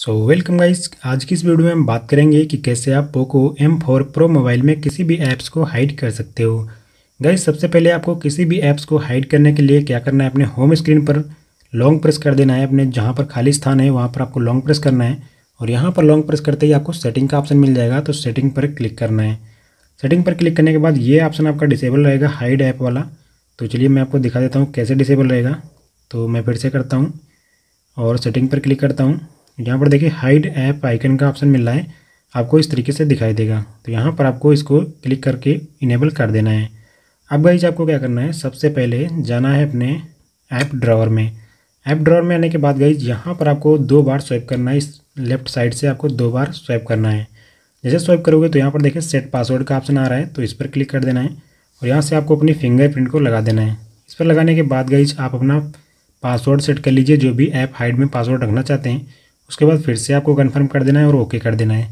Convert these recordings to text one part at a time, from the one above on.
so welcome guys आज की इस वीडियो में हम बात करेंगे कि कैसे आप Poco M four Pro mobile में किसी भी ऐप्स को हाइड कर सकते हो गाइस सबसे पहले आपको किसी भी ऐप्स को हाइड करने के लिए क्या करना है अपने होम स्क्रीन पर लॉन्ग प्रेस कर देना है अपने जहाँ पर खाली स्थान है वहाँ पर आपको लॉन्ग प्रेस करना है और यहाँ पर लॉन्ग प्रेस करते ही आपको सेटिंग का ऑप्शन मिल जाएगा तो सेटिंग पर क्लिक करना है सेटिंग पर क्लिक करने के बाद ये ऑप्शन आपका डिसेबल रहेगा हाइड ऐप वाला तो चलिए मैं आपको दिखा देता हूँ कैसे डिसेबल रहेगा तो मैं फिर से करता हूँ और सेटिंग पर क्लिक करता हूँ यहाँ पर देखिए हाइड ऐप आइकन का ऑप्शन मिल रहा है आपको इस तरीके से दिखाई देगा तो यहाँ पर आपको इसको क्लिक करके इनेबल कर देना है अब गाइज आपको क्या करना है सबसे पहले जाना है अपने ऐप ड्रावर में ऐप ड्रावर में आने के बाद गाइज यहाँ पर आपको दो बार स्वाइप करना है इस लेफ्ट साइड से आपको दो बार स्वाइप करना है जैसे स्वाइप करोगे तो यहाँ पर देखिए सेट पासवर्ड का ऑप्शन आ रहा है तो इस पर क्लिक कर देना है और यहाँ से आपको अपनी फिंगरप्रिंट को लगा देना है इस पर लगाने के बाद गाइज आप अपना पासवर्ड सेट कर लीजिए जो भी ऐप हाइड में पासवर्ड रखना चाहते हैं उसके बाद फिर से आपको कन्फर्म कर देना है और ओके कर देना है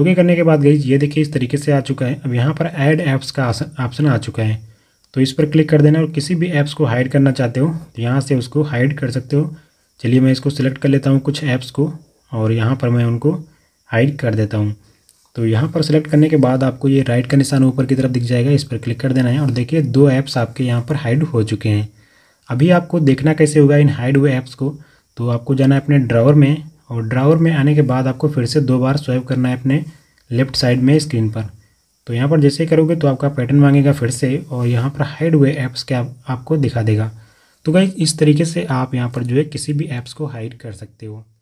ओके करने के बाद गई ये देखिए इस तरीके से आ चुका है अब यहाँ पर ऐड ऐप्स का ऑप्शन आ चुका है तो इस पर क्लिक कर देना और किसी भी ऐप्स को हाइड करना चाहते हो तो यहाँ से उसको हाइड कर सकते हो चलिए मैं इसको सिलेक्ट कर लेता हूँ कुछ ऐप्स को और यहाँ पर मैं उनको हाइड कर देता हूँ तो यहाँ पर सिलेक्ट करने के बाद आपको ये राइट का निशान ऊपर की तरफ दिख जाएगा इस पर क्लिक कर देना है और देखिए दो ऐप्स आपके यहाँ पर हाइड हो चुके हैं अभी आपको देखना कैसे होगा इन हाइड हुए ऐप्स को तो आपको जाना है अपने ड्रावर में और ड्रावर में आने के बाद आपको फिर से दो बार स्वाइप करना है अपने लेफ्ट साइड में स्क्रीन पर तो यहाँ पर जैसे ही करोगे तो आपका पैटर्न मांगेगा फिर से और यहाँ पर हाइड हुए ऐप्स के आप, आपको दिखा देगा तो गाइस इस तरीके से आप यहाँ पर जो है किसी भी ऐप्स को हाइड कर सकते हो